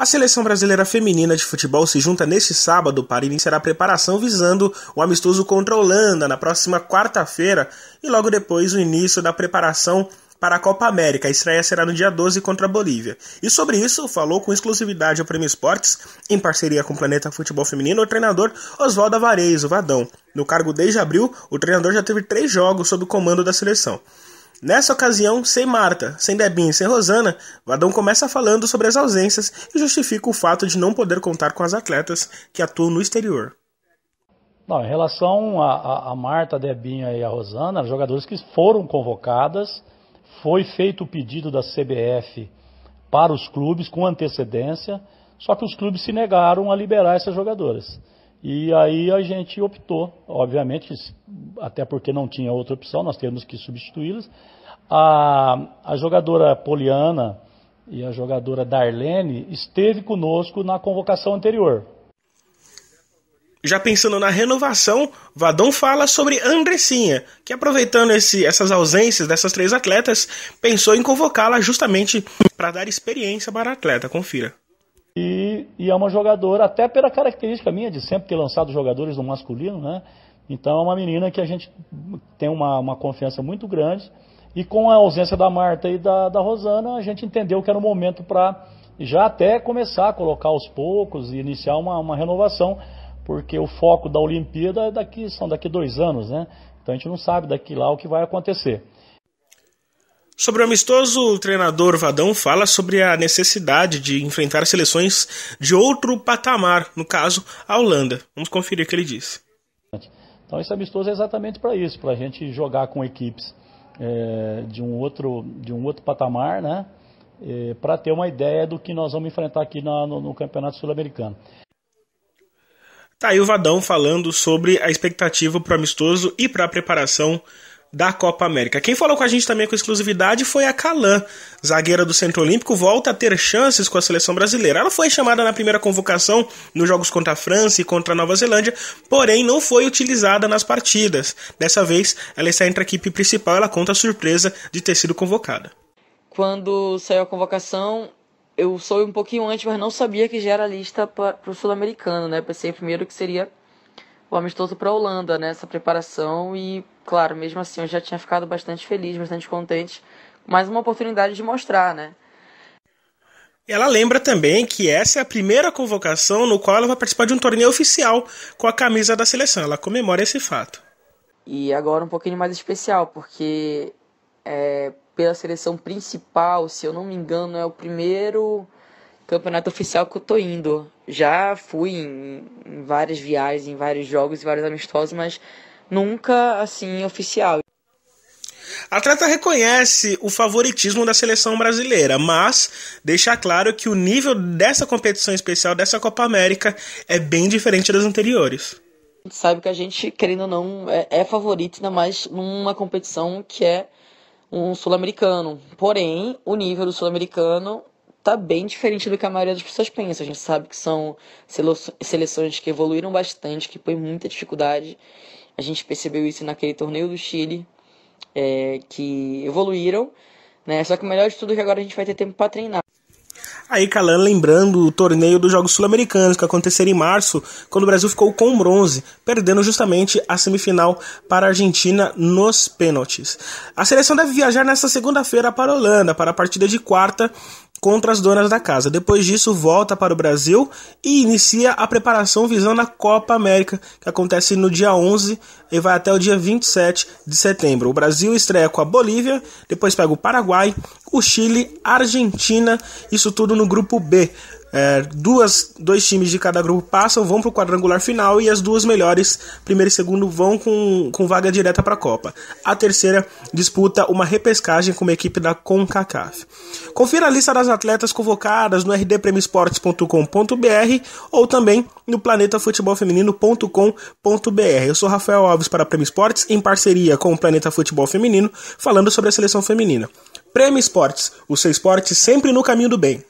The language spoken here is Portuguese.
A seleção brasileira feminina de futebol se junta neste sábado para iniciar a preparação visando o amistoso contra a Holanda na próxima quarta-feira e logo depois o início da preparação para a Copa América. A estreia será no dia 12 contra a Bolívia. E sobre isso, falou com exclusividade ao Prêmio Esportes, em parceria com o Planeta Futebol Feminino, o treinador Oswaldo Avarez, o Vadão. No cargo desde abril, o treinador já teve três jogos sob o comando da seleção. Nessa ocasião, sem Marta, sem Debinha e sem Rosana, Vadão começa falando sobre as ausências e justifica o fato de não poder contar com as atletas que atuam no exterior. Não, em relação a, a, a Marta, a Debinha e a Rosana, jogadores que foram convocadas, foi feito o pedido da CBF para os clubes com antecedência, só que os clubes se negaram a liberar essas jogadoras. E aí a gente optou, obviamente, até porque não tinha outra opção, nós temos que substituí-las. A, a jogadora Poliana e a jogadora Darlene esteve conosco na convocação anterior. Já pensando na renovação, Vadão fala sobre Andressinha, que aproveitando esse, essas ausências dessas três atletas, pensou em convocá-la justamente para dar experiência para a atleta. Confira. E, e, é uma jogadora, até pela característica minha de sempre ter lançado jogadores no masculino, né? Então é uma menina que a gente tem uma, uma confiança muito grande. E com a ausência da Marta e da, da Rosana, a gente entendeu que era o momento para já até começar a colocar aos poucos e iniciar uma, uma renovação, porque o foco da Olimpíada é daqui, são daqui dois anos, né? Então a gente não sabe daqui lá o que vai acontecer. Sobre o amistoso, o treinador Vadão fala sobre a necessidade de enfrentar seleções de outro patamar, no caso, a Holanda. Vamos conferir o que ele disse. Então, esse amistoso é exatamente para isso, para a gente jogar com equipes é, de, um outro, de um outro patamar, né? É, para ter uma ideia do que nós vamos enfrentar aqui na, no, no Campeonato Sul-Americano. Tá aí o Vadão falando sobre a expectativa para o amistoso e para a preparação da Copa América. Quem falou com a gente também com exclusividade foi a Calan, zagueira do Centro Olímpico, volta a ter chances com a seleção brasileira. Ela foi chamada na primeira convocação nos jogos contra a França e contra a Nova Zelândia, porém não foi utilizada nas partidas. Dessa vez, ela está entre a equipe principal, ela conta a surpresa de ter sido convocada. Quando saiu a convocação, eu soube um pouquinho antes, mas não sabia que já era lista para o sul-americano, né? Pensei primeiro que seria o amistoso para a Holanda, né? Essa preparação e claro, mesmo assim eu já tinha ficado bastante feliz, bastante contente. Mais uma oportunidade de mostrar, né? Ela lembra também que essa é a primeira convocação no qual ela vai participar de um torneio oficial com a camisa da seleção. Ela comemora esse fato. E agora um pouquinho mais especial, porque é, pela seleção principal, se eu não me engano, é o primeiro campeonato oficial que eu tô indo. Já fui em, em várias viagens, em vários jogos e vários amistosos, mas nunca assim oficial. A atleta reconhece o favoritismo da seleção brasileira, mas deixa claro que o nível dessa competição especial, dessa Copa América, é bem diferente das anteriores. A gente sabe que a gente, querendo ou não, é, é favorito, ainda mais numa competição que é um sul-americano. Porém, o nível do sul-americano tá bem diferente do que a maioria das pessoas pensa. A gente sabe que são seleções que evoluíram bastante, que põem muita dificuldade a gente percebeu isso naquele torneio do Chile, é, que evoluíram, né? Só que o melhor de tudo é que agora a gente vai ter tempo para treinar. Aí, Calan, lembrando o torneio dos Jogos Sul-Americanos, que aconteceria em março, quando o Brasil ficou com bronze, perdendo justamente a semifinal para a Argentina nos pênaltis. A seleção deve viajar nesta segunda-feira para a Holanda, para a partida de quarta, contra as donas da casa. Depois disso, volta para o Brasil e inicia a preparação visando a Copa América, que acontece no dia 11 e vai até o dia 27 de setembro. O Brasil estreia com a Bolívia, depois pega o Paraguai, o Chile, Argentina, isso tudo no grupo B. É, duas, dois times de cada grupo passam, vão para o quadrangular final e as duas melhores, primeiro e segundo, vão com, com vaga direta para a Copa. A terceira disputa uma repescagem com uma equipe da CONCACAF. Confira a lista das atletas convocadas no rdpremesportes.com.br ou também no planetafutebolfeminino.com.br. Eu sou Rafael Alves para Prêmio Esportes, em parceria com o Planeta Futebol Feminino, falando sobre a seleção feminina. Prêmio Esportes, o seu esporte sempre no caminho do bem.